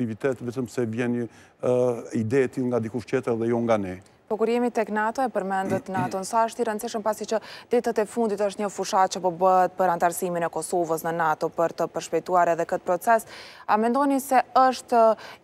subjektivitet, vetëm se vjen një ideti nga dikush qeter dhe jo nga ne. Po kur jemi tek NATO e përmendët NATO, nësa është i rëndësishëm pasi që ditët e fundit është një fushat që po bëtë për antarësimin e Kosovës në NATO për të përshpejtuar edhe këtë proces, a mendoni se është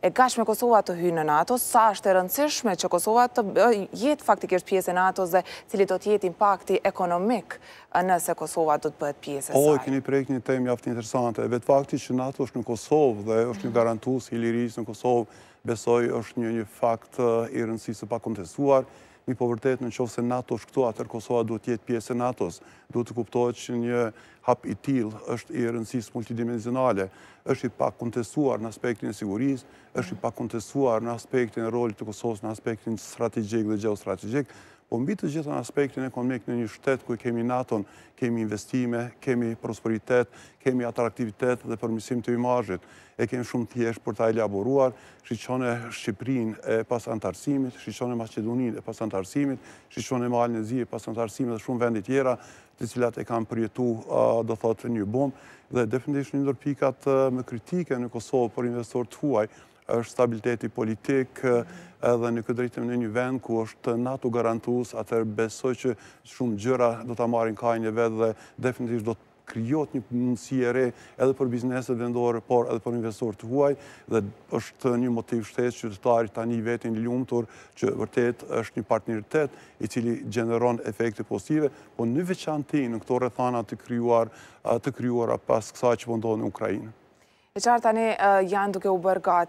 e gashme Kosovat të hynë në NATO, sa është e rëndësishme që Kosovat të jetë faktikisht pjesë e NATO dhe cili do të jetë impakti ekonomik nëse Kosovat do të bëtë pjesë e saj? e keni prejkë një temi aftë interesante, vetë fakti që NATO është në Kosovë dhe është një mhm. garantus i lirisë në Kosovë, besoj është një fakt eh, i rëndësisë pa kontestuar, mi po vërtet në qovë se NATO është këto, atër Kosova duhet jetë pjesë e NATO-s, duhet të kuptohet që një hap i tilë është i rëndësisë multidimensionale, është i pa kontestuar në aspektin e siguris, është i pa kontestuar në aspektin e rolit të Kosovës, në aspektin strategik dhe geostrategik, Po mbi të gjithë në aspektin e në një shtetë ku kemi naton, kemi investime, kemi prosperitet, kemi atraktivitet dhe përmisim të imajit. E kemi shumë tjesht për ta elaboruar, shqyqon e Shqiprin e pas antarësimit, shqyqon e Macedonin e pas antarësimit, shqyqon e Malin e Zije e pas antarësimit dhe shumë vendit tjera të cilat e kam përjetu, do thotë, një bomë. Dhe definitivisht një ndërpikat me kritike në Kosovë për investor të huaj, është stabiliteti politik edhe në këtë drejtëm në një vend ku është të natu garantus, atër besoj që shumë gjëra do të amarin kaj një dhe definitivisht do të kryot një mundësi re edhe për bizneset vendore, por edhe për investor të huaj, dhe është një motiv shtetë që të tari tani vetin një ljumëtur, që vërtet është një partneritet i cili generon efekte pozitive, po në veçan ti në këto rëthana të kryuara pas kësa që pëndohë po në Ukrajinë. Veçar tani janë duke u bërgat.